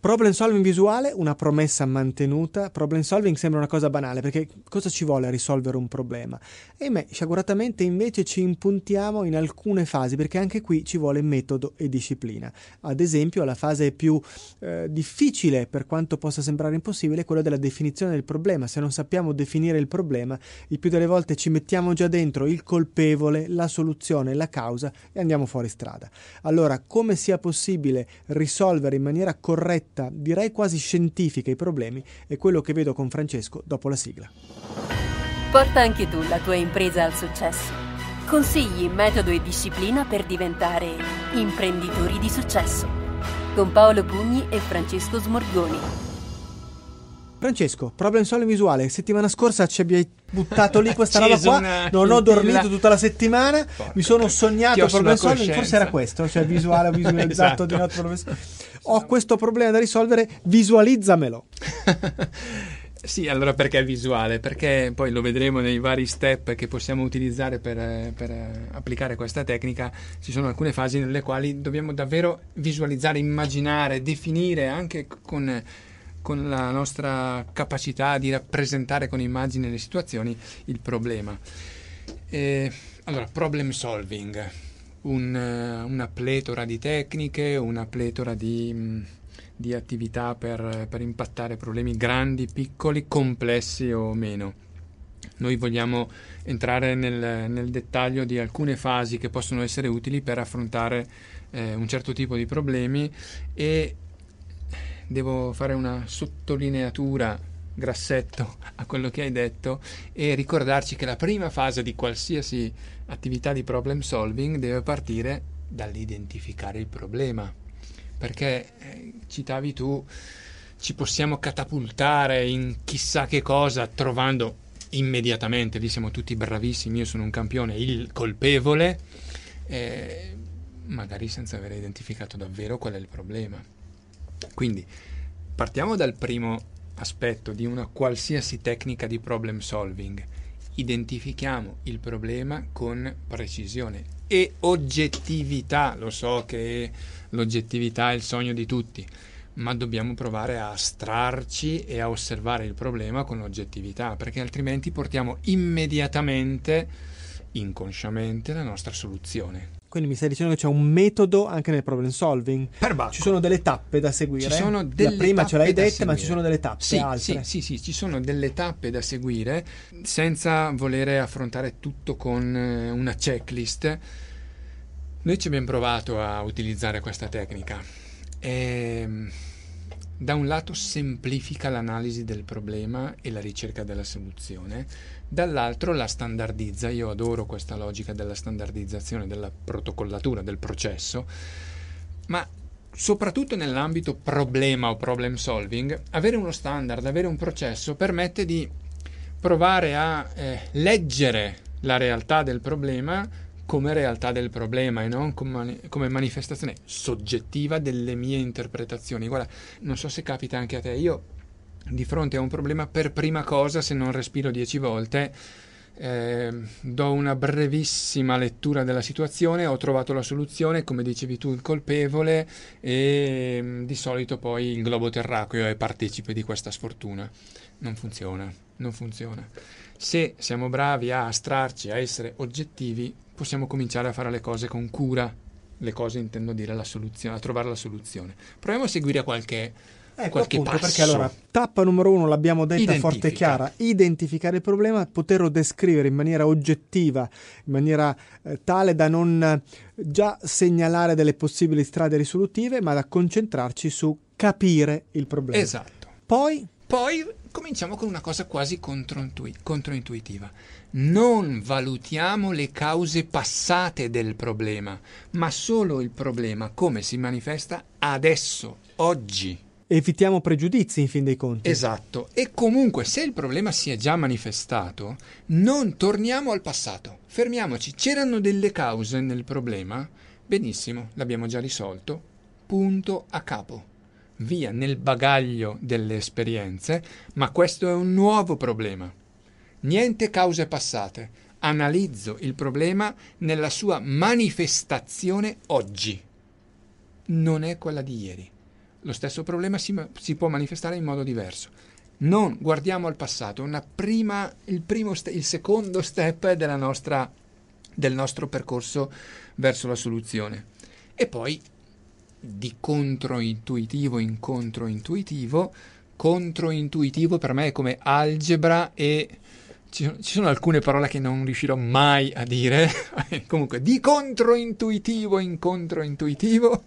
Problem solving visuale, una promessa mantenuta. Problem solving sembra una cosa banale perché cosa ci vuole a risolvere un problema? E me, sciaguratamente invece ci impuntiamo in alcune fasi perché anche qui ci vuole metodo e disciplina. Ad esempio, la fase più eh, difficile, per quanto possa sembrare impossibile, è quella della definizione del problema. Se non sappiamo definire il problema, il più delle volte ci mettiamo già dentro il colpevole, la soluzione, la causa e andiamo fuori strada. Allora, come sia possibile risolvere in maniera corretta diretta, direi quasi scientifica, i problemi è quello che vedo con Francesco dopo la sigla. Porta anche tu la tua impresa al successo. Consigli, metodo e disciplina per diventare imprenditori di successo. Con Paolo Pugni e Francesco Smorgoni. Francesco, problem solving visuale, settimana scorsa ci abbiai buttato lì questa roba qua, non ho dormito tutta la settimana, Porca mi sono sognato problem solving, forse era questo, cioè visuale, ho visualizzato esatto. di notte problem Ho questo problema da risolvere, visualizzamelo. Sì, allora perché visuale? Perché poi lo vedremo nei vari step che possiamo utilizzare per, eh, per, eh, applicare questa tecnica. Ci sono alcune fasi nelle quali dobbiamo davvero visualizzare, immaginare, definire anche con con la nostra capacità di rappresentare con immagini le situazioni il problema. E, allora, problem solving, un, eh, una pletora di tecniche, una pletora di, mm, di attività per, per impattare problemi grandi, piccoli, complessi o meno. Noi vogliamo entrare nel, nel, dettaglio di alcune fasi che possono essere utili per affrontare eh, un certo tipo di problemi e devo fare una sottolineatura grassetto a quello che hai detto e ricordarci che la prima fase di qualsiasi attività di problem solving deve partire dall'identificare il problema. Perché eh, citavi tu, ci possiamo catapultare in chissà che cosa trovando immediatamente, lì siamo tutti bravissimi, io sono un campione, il colpevole, eh, magari senza aver identificato davvero qual è il problema. Quindi partiamo dal primo aspetto di una qualsiasi tecnica di problem solving. Identifichiamo il problema con precisione e oggettività. Lo so che l'oggettività è il sogno di tutti, ma dobbiamo provare a astrarci e a osservare il problema con oggettività, perché altrimenti portiamo immediatamente, inconsciamente, la nostra soluzione. Quindi mi stai dicendo che c'è un metodo anche nel problem solving. Perbacco. Ci sono delle tappe da seguire. La prima ce l'hai detta, ma ci sono delle tappe sì, altre. Sì, sì, sì, ci sono delle tappe da seguire senza volere affrontare tutto con eh, una checklist. Noi ci abbiamo provato a utilizzare questa tecnica. Ehm da un lato semplifica l'analisi del problema e la ricerca della soluzione, dall'altro la standardizza. Io adoro questa logica della standardizzazione, della protocollatura, del processo, ma soprattutto nell'ambito problema o problem solving, avere uno standard, avere un processo permette di provare a eh, leggere la realtà del problema come realtà del problema e non come manifestazione soggettiva delle mie interpretazioni. Guarda, non so se capita anche a te, io di fronte a un problema per prima cosa, se non respiro dieci volte, eh, do una brevissima lettura della situazione, ho trovato la soluzione, come dicevi tu, il colpevole e mm, di solito poi il globo terracchio è partecipe di questa sfortuna. Non funziona, non funziona. Se siamo bravi a astrarci, a essere oggettivi, possiamo cominciare a fare le cose con cura. Le cose intendo dire la soluzione, a trovare la soluzione. Proviamo a seguire qualche Ecco, qualche appunto, passo. Perché allora, tappa numero uno, l'abbiamo detta Identifica. forte e chiara, identificare il problema, poterlo descrivere in maniera oggettiva, in maniera eh, tale da non eh, già segnalare delle possibili strade risolutive, ma da concentrarci su capire il problema. Esatto. Poi... Poi cominciamo con una cosa quasi controintu- controintuitiva. Non valutiamo le cause passate del problema, ma solo il problema come si manifesta adesso, oggi evitiamo pregiudizi in fin dei conti. Esatto, e comunque se il problema si è già manifestato, non torniamo al passato, fermiamoci, c'erano delle cause nel problema, benissimo, l'abbiamo già risolto, punto a capo via nel bagaglio delle esperienze, ma questo è un nuovo problema. Niente cause passate. Analizzo il problema nella sua manifestazione oggi. Non è quella di ieri lo stesso problema si, si, può manifestare in modo diverso. Non guardiamo al passato, prima, il, st- il, secondo step nostra, del nostro percorso verso la soluzione. E poi, di controintuitivo in controintuitivo, controintuitivo per me è come algebra e ci, sono alcune parole che non riuscirò mai a dire, comunque di controintuitivo in controintuitivo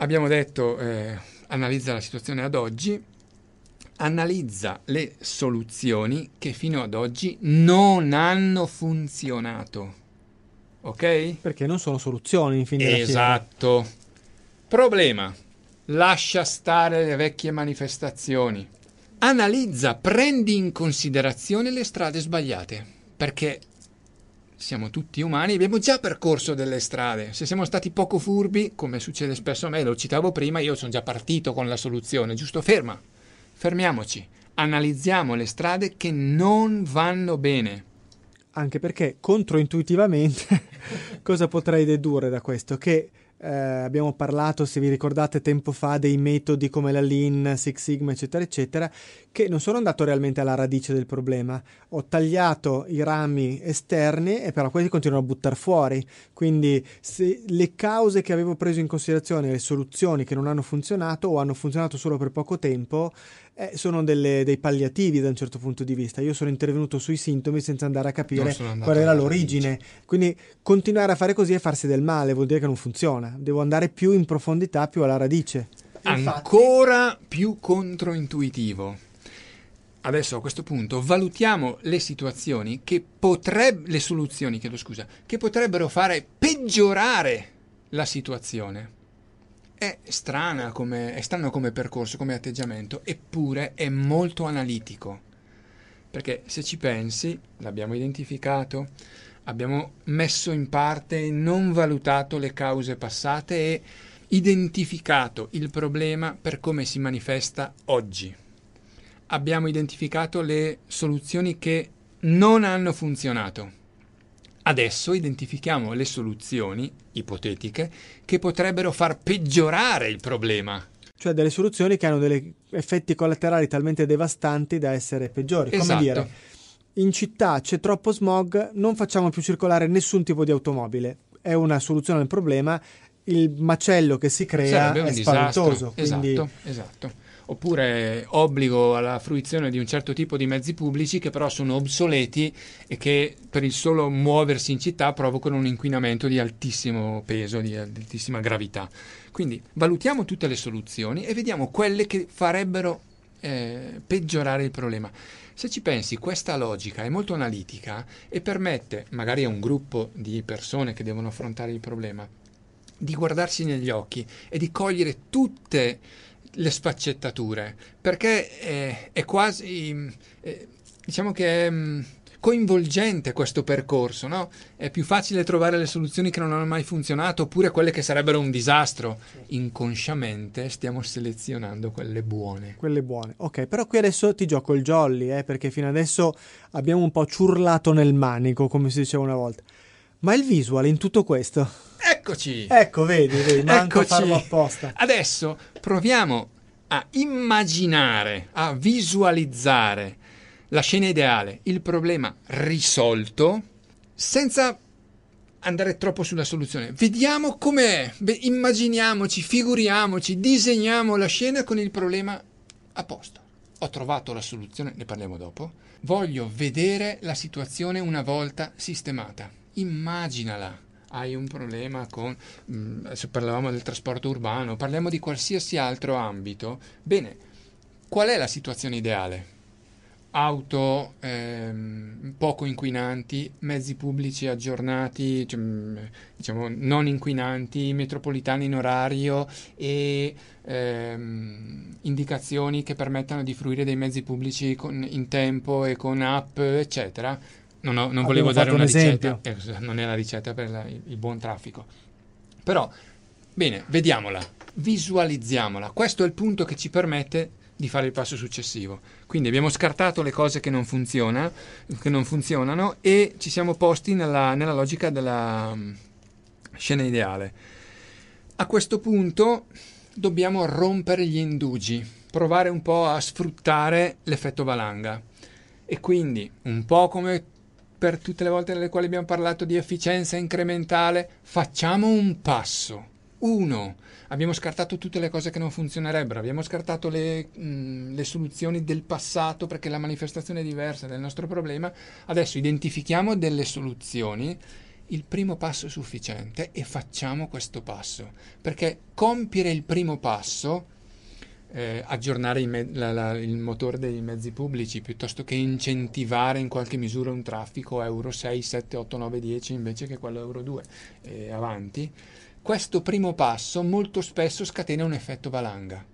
abbiamo detto, eh, analizza la situazione ad oggi, analizza le soluzioni che fino ad oggi non hanno funzionato. Ok? Perché non sono soluzioni, in fin dei conti. Esatto. Problema. Lascia stare le vecchie manifestazioni. Analizza, prendi in considerazione le strade sbagliate, perché siamo tutti umani, abbiamo già percorso delle strade. Se siamo stati poco furbi, come succede spesso a me, lo citavo prima, io sono già partito con la soluzione, giusto? Ferma, fermiamoci, analizziamo le strade che non vanno bene. Anche perché controintuitivamente cosa potrei dedurre da questo? Che eh, abbiamo parlato, se vi ricordate, tempo fa dei metodi come la Lean, Six Sigma, eccetera, eccetera, che non sono andato realmente alla radice del problema. Ho tagliato i rami esterni e però questi continuano a buttare fuori. Quindi se le cause che avevo preso in considerazione, le soluzioni che non hanno funzionato o hanno funzionato solo per poco tempo, eh, sono delle, dei palliativi da un certo punto di vista. Io sono intervenuto sui sintomi senza andare a capire qual era l'origine. Origine. Quindi continuare a fare così e farsi del male, vuol dire che non funziona. Devo andare più in profondità, più alla radice. Infatti... Ancora più controintuitivo. Adesso a questo punto valutiamo le situazioni che potrebbero, le soluzioni, chiedo scusa, che potrebbero fare peggiorare la situazione. È, come, è strano come percorso, come atteggiamento, eppure è molto analitico. Perché se ci pensi, l'abbiamo identificato, abbiamo messo in parte e non valutato le cause passate e identificato il problema per come si manifesta oggi. Abbiamo identificato le soluzioni che non hanno funzionato Adesso identifichiamo le soluzioni ipotetiche che potrebbero far peggiorare il problema. Cioè delle soluzioni che hanno degli effetti collaterali talmente devastanti da essere peggiori. Esatto. Come dire, in città c'è troppo smog, non facciamo più circolare nessun tipo di automobile. È una soluzione al problema. Il macello che si crea è spaventoso. Esatto, quindi... esatto. esatto oppure obbligo alla fruizione di un certo tipo di mezzi pubblici che però sono obsoleti e che per il solo muoversi in città provocano un inquinamento di altissimo peso, di altissima gravità. Quindi valutiamo tutte le soluzioni e vediamo quelle che farebbero eh, peggiorare il problema. Se ci pensi, questa logica è molto analitica e permette, magari a un gruppo di persone che devono affrontare il problema, di guardarsi negli occhi e di cogliere tutte le sfaccettature, perché è, è quasi, mm, è, diciamo che è mm, coinvolgente questo percorso, no? È più facile trovare le soluzioni che non hanno mai funzionato oppure quelle che sarebbero un disastro. Inconsciamente stiamo selezionando quelle buone. Quelle buone. Ok, però qui adesso ti gioco il jolly, eh, perché fino adesso abbiamo un po' ciurlato nel manico, come si diceva una volta. Ma il visual in tutto questo? Eccoci! Ecco, vedi, vedi manco Eccoci. farlo apposta. Adesso proviamo a immaginare, a visualizzare la scena ideale, il problema risolto, senza andare troppo sulla soluzione. Vediamo com'è, Beh, immaginiamoci, figuriamoci, disegniamo la scena con il problema a posto. Ho trovato la soluzione, ne parliamo dopo. Voglio vedere la situazione una volta sistemata immaginala. Hai un problema con, mh, mm, se parlavamo del trasporto urbano, parliamo di qualsiasi altro ambito. Bene, qual è la situazione ideale? Auto ehm, poco inquinanti, mezzi pubblici aggiornati, cioè, mm, diciamo non inquinanti, metropolitane in orario e ehm, indicazioni che permettano di fruire dei mezzi pubblici con, in tempo e con app, eccetera non, ho, non volevo dare una un ricetta, eh, non è la ricetta per la, il, il buon traffico. Però, bene, vediamola, visualizziamola. Questo è il punto che ci permette di fare il passo successivo. Quindi abbiamo scartato le cose che non, funziona, che non funzionano e ci siamo posti nella, nella logica della mm, scena ideale. A questo punto dobbiamo rompere gli indugi, provare un po' a sfruttare l'effetto valanga. E quindi, un po' come per tutte le volte nelle quali abbiamo parlato di efficienza incrementale, facciamo un passo. Uno, abbiamo scartato tutte le cose che non funzionerebbero, abbiamo scartato le, mh, mm, le, soluzioni del passato perché la manifestazione è diversa del nostro problema, adesso identifichiamo delle soluzioni, il primo passo è sufficiente e facciamo questo passo, perché compiere il primo passo eh, aggiornare il, me- la, la, il, motore dei mezzi pubblici piuttosto che incentivare in qualche misura un traffico Euro 6, 7, 8, 9, 10 invece che quello Euro 2 e eh, avanti, questo primo passo molto spesso scatena un effetto valanga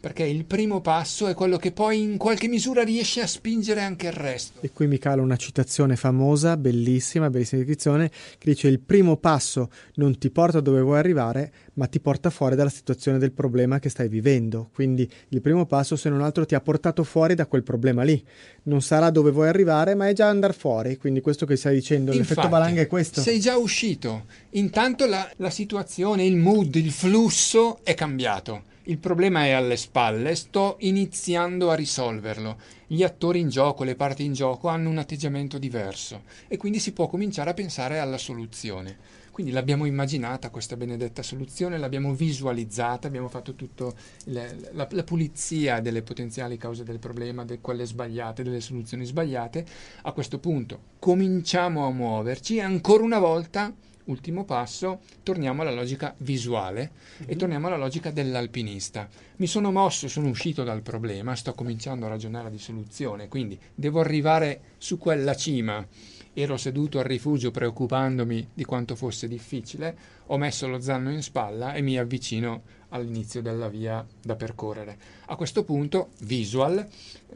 perché il primo passo è quello che poi in qualche misura riesce a spingere anche il resto. E qui mi cala una citazione famosa, bellissima, bellissima descrizione, che dice il primo passo non ti porta dove vuoi arrivare, ma ti porta fuori dalla situazione del problema che stai vivendo. Quindi il primo passo, se non altro, ti ha portato fuori da quel problema lì. Non sarà dove vuoi arrivare, ma è già andare fuori. Quindi questo che stai dicendo, Infatti, l'effetto valanga è questo. Sei già uscito. Intanto la, la situazione, il mood, il flusso è cambiato il problema è alle spalle, sto iniziando a risolverlo. Gli attori in gioco, le parti in gioco hanno un atteggiamento diverso e quindi si può cominciare a pensare alla soluzione. Quindi l'abbiamo immaginata questa benedetta soluzione, l'abbiamo visualizzata, abbiamo fatto tutta la, la, pulizia delle potenziali cause del problema, di de quelle sbagliate, delle soluzioni sbagliate. A questo punto cominciamo a muoverci e ancora una volta ultimo passo, torniamo alla logica visuale mm-hmm. e mhm. torniamo alla logica dell'alpinista. Mi sono mosso, sono uscito dal problema, sto cominciando a ragionare di soluzione, quindi devo arrivare su quella cima. Ero seduto al rifugio preoccupandomi di quanto fosse difficile, ho messo lo zanno in spalla e mi avvicino all'inizio della via da percorrere. A questo punto, visual,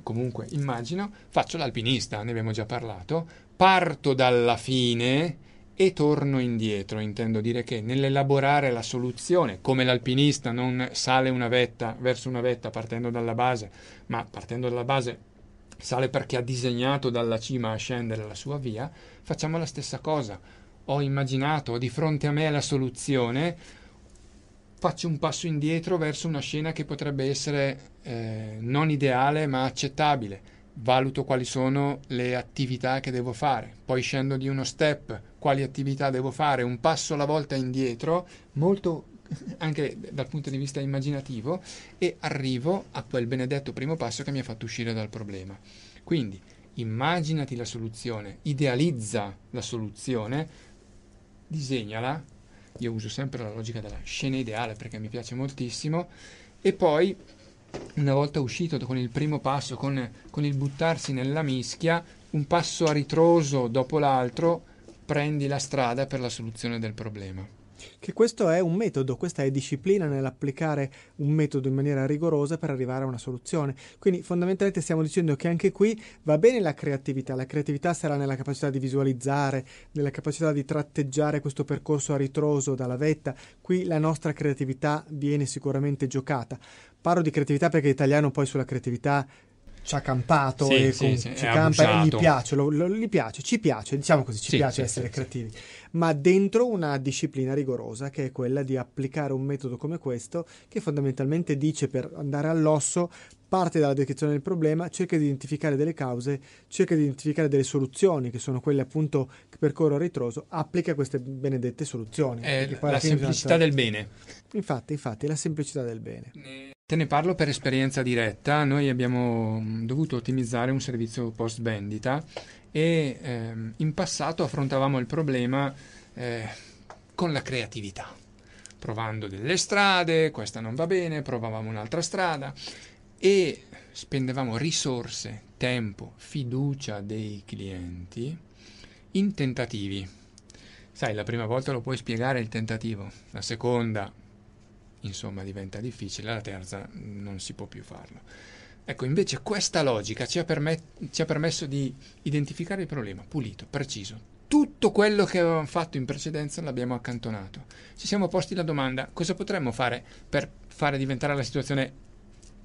comunque immagino, faccio l'alpinista, ne abbiamo già parlato, parto dalla fine e torno indietro, intendo dire che nell'elaborare la soluzione, come l'alpinista non sale una vetta verso una vetta partendo dalla base, ma partendo dalla base sale perché ha disegnato dalla cima a scendere la sua via, facciamo la stessa cosa. Ho immaginato, ho di fronte a me la soluzione, faccio un passo indietro verso una scena che potrebbe essere eh, non ideale ma accettabile. Valuto quali sono le attività che devo fare, poi scendo di uno step, quali attività devo fare, un passo alla volta indietro, molto anche dal punto di vista immaginativo, e arrivo a quel benedetto primo passo che mi ha fatto uscire dal problema. Quindi immaginati la soluzione, idealizza la soluzione, disegnala, io uso sempre la logica della scena ideale perché mi piace moltissimo, e poi una volta uscito con il primo passo, con, con il buttarsi nella mischia, un passo a ritroso dopo l'altro, prendi la strada per la soluzione del problema. Che questo è un metodo, questa è disciplina nell'applicare un metodo in maniera rigorosa per arrivare a una soluzione. Quindi fondamentalmente stiamo dicendo che anche qui va bene la creatività, la creatività sarà nella capacità di visualizzare, nella capacità di tratteggiare questo percorso a ritroso dalla vetta, qui la nostra creatività viene sicuramente giocata. Parlo di creatività perché l'italiano poi sulla creatività ci ha campato sì, e sì, sì, ci campa e gli piace, lo, lo, gli piace, ci piace, diciamo così, ci piace essere creativi, ma dentro una disciplina rigorosa che è quella di applicare un metodo come questo che fondamentalmente dice per andare all'osso parte dalla descrizione del problema, cerca di identificare delle cause, cerca di identificare delle soluzioni che sono quelle appunto che percorro a ritroso, applica queste benedette soluzioni. È la semplicità del bene. Infatti, infatti, la semplicità del bene. Te ne parlo per esperienza diretta, noi abbiamo mm, dovuto ottimizzare un servizio post vendita e ehm, in passato affrontavamo il problema eh, con la creatività, provando delle strade, questa non va bene, provavamo un'altra strada e spendevamo risorse, tempo, fiducia dei clienti in tentativi. Sai, la prima volta lo puoi spiegare il tentativo, la seconda insomma diventa difficile, alla terza non si può più farlo. Ecco, invece questa logica ci ha, permet- ci ha permesso di identificare il problema pulito, preciso. Tutto quello che avevamo fatto in precedenza l'abbiamo accantonato. Ci siamo posti la domanda cosa potremmo fare per fare diventare la situazione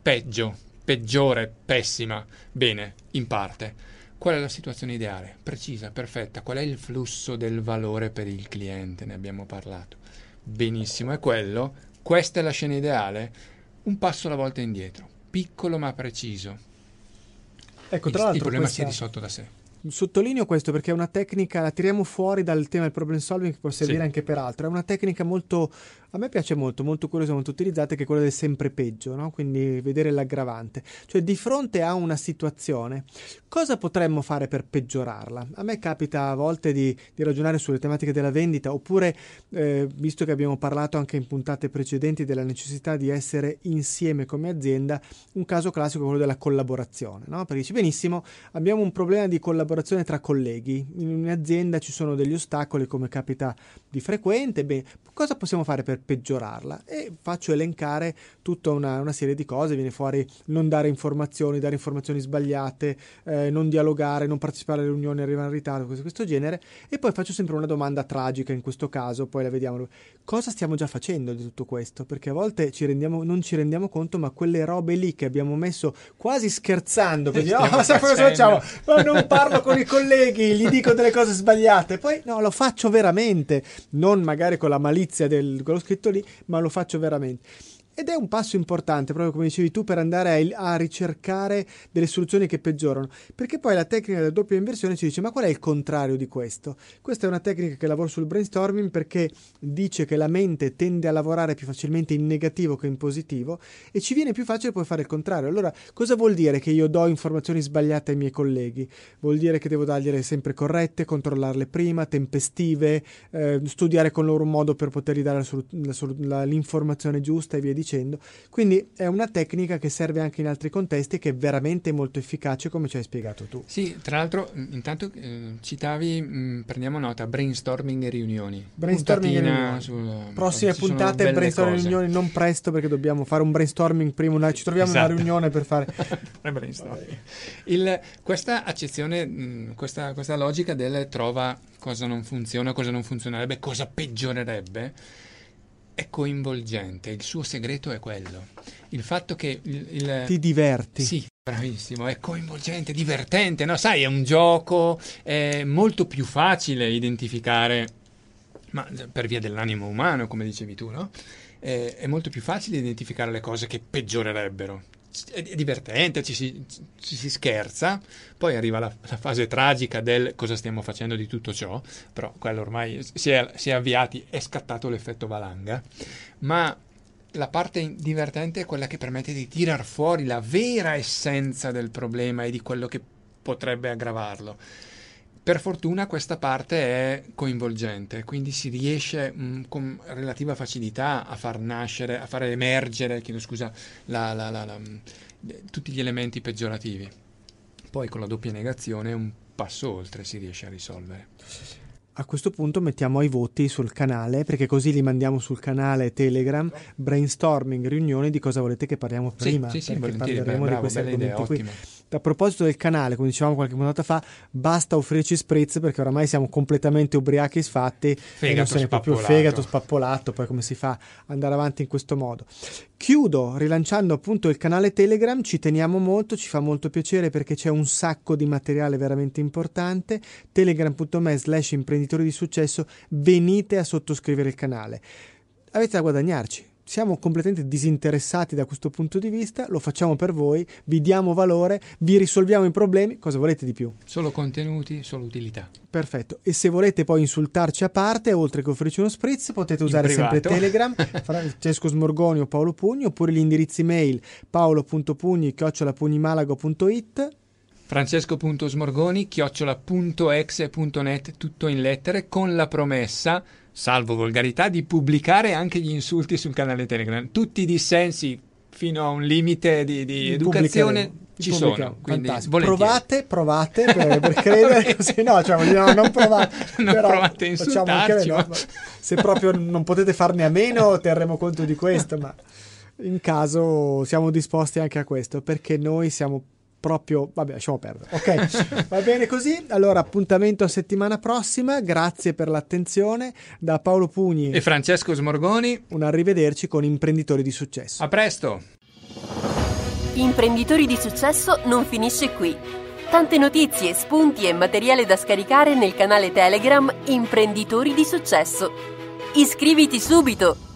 peggio, peggiore, pessima. Bene, in parte. Qual è la situazione ideale? Precisa, perfetta. Qual è il flusso del valore per il cliente? Ne abbiamo parlato. Benissimo, è quello questa è la scena ideale? Un passo alla volta indietro, piccolo ma preciso. Ecco, tra il, l'altro il problema questa... si è risolto da sé. Sottolineo questo perché è una tecnica, la tiriamo fuori dal tema del problem solving che può servire sì. anche per altro, è una tecnica molto a me piace molto, molto curiosa, molto utilizzata, che è quella del sempre peggio, no? quindi vedere l'aggravante. Cioè di fronte a una situazione, cosa potremmo fare per peggiorarla? A me capita a volte di, di ragionare sulle tematiche della vendita, oppure, eh, visto che abbiamo parlato anche in puntate precedenti della necessità di essere insieme come azienda, un caso classico è quello della collaborazione, no? perché dici benissimo, abbiamo un problema di collaborazione tra colleghi, in un'azienda ci sono degli ostacoli come capita di frequente, beh, cosa possiamo fare per peggiorarla e faccio elencare tutta una, una serie di cose, viene fuori non dare informazioni, dare informazioni sbagliate, eh, non dialogare, non partecipare alle riunioni, arrivare in ritardo, cose di questo genere e poi faccio sempre una domanda tragica in questo caso, poi la vediamo. Cosa stiamo già facendo di tutto questo? Perché a volte ci rendiamo, non ci rendiamo conto, ma quelle robe lì che abbiamo messo quasi scherzando, perché oh, sai cosa facciamo? No, non parlo con i colleghi, gli dico delle cose sbagliate, poi no, lo faccio veramente, non magari con la malizia del, con lo scritto lì, ma lo faccio veramente. Ed è un passo importante, proprio come dicevi tu, per andare a, a ricercare delle soluzioni che peggiorano. Perché poi la tecnica della doppia inversione ci dice: ma qual è il contrario di questo? Questa è una tecnica che lavora sul brainstorming perché dice che la mente tende a lavorare più facilmente in negativo che in positivo e ci viene più facile poi fare il contrario. Allora, cosa vuol dire che io do informazioni sbagliate ai miei colleghi? Vuol dire che devo dargliele sempre corrette, controllarle prima, tempestive, eh, studiare con loro un modo per potergli dare la, la, l'informazione giusta e via dicendo dicendo. Quindi è una tecnica che serve anche in altri contesti che è veramente molto efficace come ci hai spiegato tu. Sì, tra l'altro intanto eh, citavi, mh, prendiamo nota, brainstorming e riunioni. Brainstorming Puntatina e riunioni. Sul, Prossime puntate brainstorming e riunioni, non presto perché dobbiamo fare un brainstorming prima, una, ci troviamo esatto. una riunione per fare... Il, questa accezione, mh, questa, questa logica del trova cosa non funziona, cosa non funzionerebbe, cosa peggiorerebbe è coinvolgente, il suo segreto è quello. Il fatto che il, il... ti diverti. Sì, bravissimo, è coinvolgente, divertente, no? Sai, è un gioco, è molto più facile identificare, ma eh, per via dell'animo umano, come dicevi tu, no? Eh, è molto più facile identificare le cose che peggiorerebbero è divertente, ci si, ci si, scherza, poi arriva la, la, fase tragica del cosa stiamo facendo di tutto ciò, però quello ormai si è, si è avviati, è scattato l'effetto valanga, ma la parte divertente è quella che permette di tirar fuori la vera essenza del problema e di quello che potrebbe aggravarlo. Per fortuna questa parte è coinvolgente, quindi si riesce mh, mm, con relativa facilità a far nascere, a far emergere, chiedo scusa, la, la, la, mm, tutti gli elementi peggiorativi. Poi con la doppia negazione un passo oltre si riesce a risolvere. A questo punto mettiamo i voti sul canale, perché così li mandiamo sul canale Telegram, brainstorming, riunione di cosa volete che parliamo prima, sì, sì, sì perché parleremo bravo, di questi argomenti idea, qui. Ottimo a proposito del canale, come dicevamo qualche puntata fa, basta offrirci spritz perché oramai siamo completamente ubriachi sfatti fegato e non se ne proprio fegato spappolato, poi come si fa ad andare avanti in questo modo. Chiudo rilanciando appunto il canale Telegram, ci teniamo molto, ci fa molto piacere perché c'è un sacco di materiale veramente importante, telegram.me slash imprenditori di successo, venite a sottoscrivere il canale. Avete da guadagnarci, siamo completamente disinteressati da questo punto di vista, lo facciamo per voi, vi diamo valore, vi risolviamo i problemi, cosa volete di più? Solo contenuti, solo utilità. Perfetto, e se volete poi insultarci a parte, oltre che offrirci uno spritz, potete usare sempre Telegram, Francesco Smorgoni o Paolo Pugni, oppure gli indirizzi mail paolo.pugni.it francesco.smorgoni.exe.net, tutto in lettere, con la promessa salvo volgarità, di pubblicare anche gli insulti sul canale Telegram. Tutti i dissensi fino a un limite di, di educazione ci sono. Quindi, provate, provate per, per credere, se no, cioè, no, non provate, non però provate a facciamo anche noi, ma... se proprio non potete farne a meno, terremo conto di questo, ma in caso siamo disposti anche a questo, perché noi siamo proprio vabbè lasciamo perdere ok va bene così allora appuntamento a settimana prossima grazie per l'attenzione da Paolo Pugni e Francesco Smorgoni un arrivederci con imprenditori di successo a presto imprenditori di successo non finisce qui tante notizie spunti e materiale da scaricare nel canale Telegram imprenditori di successo iscriviti subito